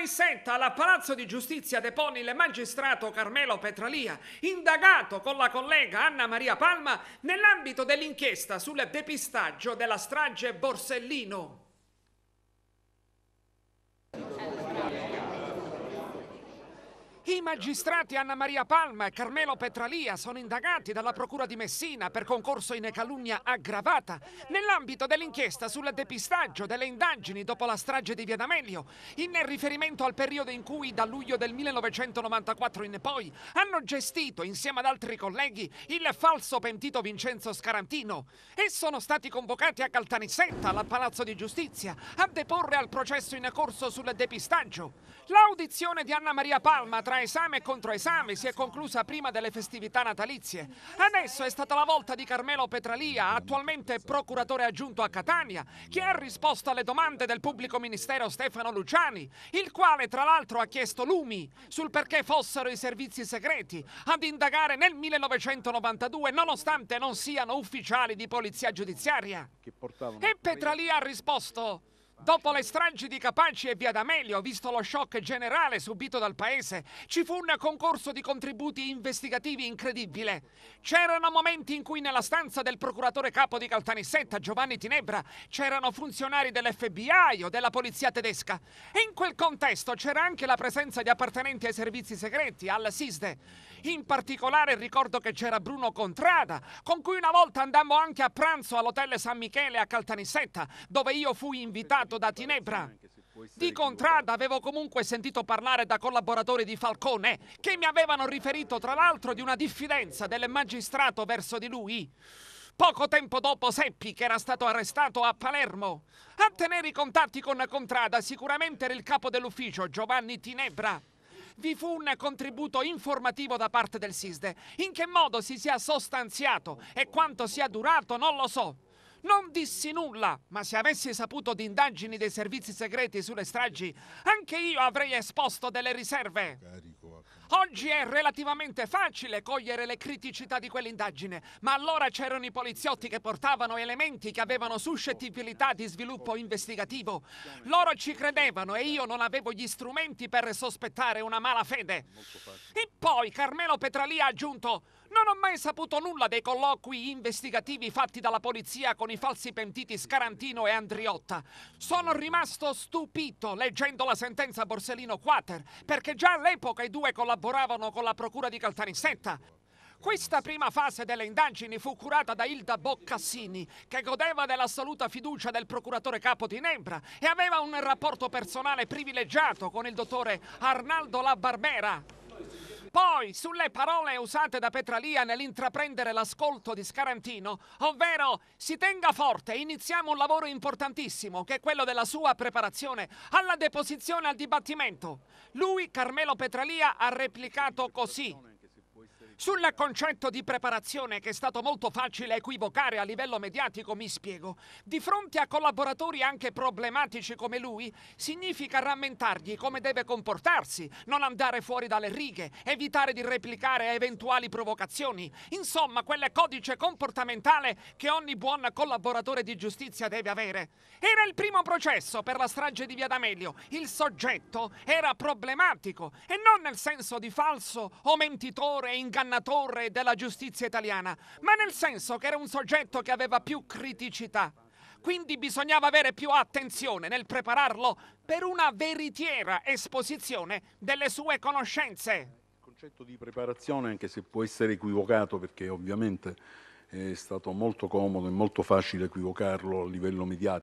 risetta alla Palazzo di Giustizia deponi il magistrato Carmelo Petralia, indagato con la collega Anna Maria Palma nell'ambito dell'inchiesta sul depistaggio della strage Borsellino. I magistrati Anna Maria Palma e Carmelo Petralia sono indagati dalla Procura di Messina per concorso in calunnia aggravata nell'ambito dell'inchiesta sul depistaggio delle indagini dopo la strage di Via D'Amelio, in riferimento al periodo in cui da luglio del 1994 in poi hanno gestito insieme ad altri colleghi il falso pentito Vincenzo Scarantino e sono stati convocati a Caltanissetta al Palazzo di Giustizia a deporre al processo in corso sul depistaggio. L'audizione di Anna Maria Palma tra i esame contro esame si è conclusa prima delle festività natalizie. Adesso è stata la volta di Carmelo Petralia, attualmente procuratore aggiunto a Catania, che ha risposto alle domande del pubblico ministero Stefano Luciani, il quale tra l'altro ha chiesto lumi sul perché fossero i servizi segreti ad indagare nel 1992 nonostante non siano ufficiali di polizia giudiziaria. E Petralia ha risposto... Dopo le stragi di Capaci e Via D'Amelio, visto lo shock generale subito dal paese, ci fu un concorso di contributi investigativi incredibile. C'erano momenti in cui nella stanza del procuratore capo di Caltanissetta, Giovanni Tinebra, c'erano funzionari dell'FBI o della polizia tedesca. E in quel contesto c'era anche la presenza di appartenenti ai servizi segreti, alla SISDE. In particolare ricordo che c'era Bruno Contrada, con cui una volta andammo anche a pranzo all'Hotel San Michele a Caltanissetta, dove io fui invitato da Tinebra. Di Contrada avevo comunque sentito parlare da collaboratori di Falcone, che mi avevano riferito tra l'altro di una diffidenza del magistrato verso di lui. Poco tempo dopo seppi che era stato arrestato a Palermo. A tenere i contatti con Contrada sicuramente era il capo dell'ufficio Giovanni Tinebra vi fu un contributo informativo da parte del SISDE. In che modo si sia sostanziato e quanto sia durato non lo so. Non dissi nulla, ma se avessi saputo di indagini dei servizi segreti sulle stragi, anche io avrei esposto delle riserve. Cari. Oggi è relativamente facile cogliere le criticità di quell'indagine, ma allora c'erano i poliziotti che portavano elementi che avevano suscettibilità di sviluppo investigativo. Loro ci credevano e io non avevo gli strumenti per sospettare una mala fede. E poi Carmelo Petralia ha aggiunto non ho mai saputo nulla dei colloqui investigativi fatti dalla polizia con i falsi pentiti Scarantino e Andriotta. Sono rimasto stupito leggendo la sentenza Borsellino Quater, perché già all'epoca i due collaboravano con la procura di Caltanissetta. Questa prima fase delle indagini fu curata da Ilda Boccassini, che godeva dell'assoluta fiducia del procuratore capo di Nembra e aveva un rapporto personale privilegiato con il dottore Arnaldo La Barbera. Poi, sulle parole usate da Petralia nell'intraprendere l'ascolto di Scarantino, ovvero si tenga forte, iniziamo un lavoro importantissimo, che è quello della sua preparazione alla deposizione al dibattimento. Lui, Carmelo Petralia, ha replicato così. Sul concetto di preparazione che è stato molto facile equivocare a livello mediatico mi spiego. Di fronte a collaboratori anche problematici come lui, significa rammentargli come deve comportarsi, non andare fuori dalle righe, evitare di replicare eventuali provocazioni, insomma quel codice comportamentale che ogni buon collaboratore di giustizia deve avere. Era il primo processo per la strage di Via D'Amelio, il soggetto era problematico e non nel senso di falso o mentitore e ingannatore dannatore della giustizia italiana, ma nel senso che era un soggetto che aveva più criticità. Quindi bisognava avere più attenzione nel prepararlo per una veritiera esposizione delle sue conoscenze. Il concetto di preparazione, anche se può essere equivocato, perché ovviamente è stato molto comodo e molto facile equivocarlo a livello mediatico,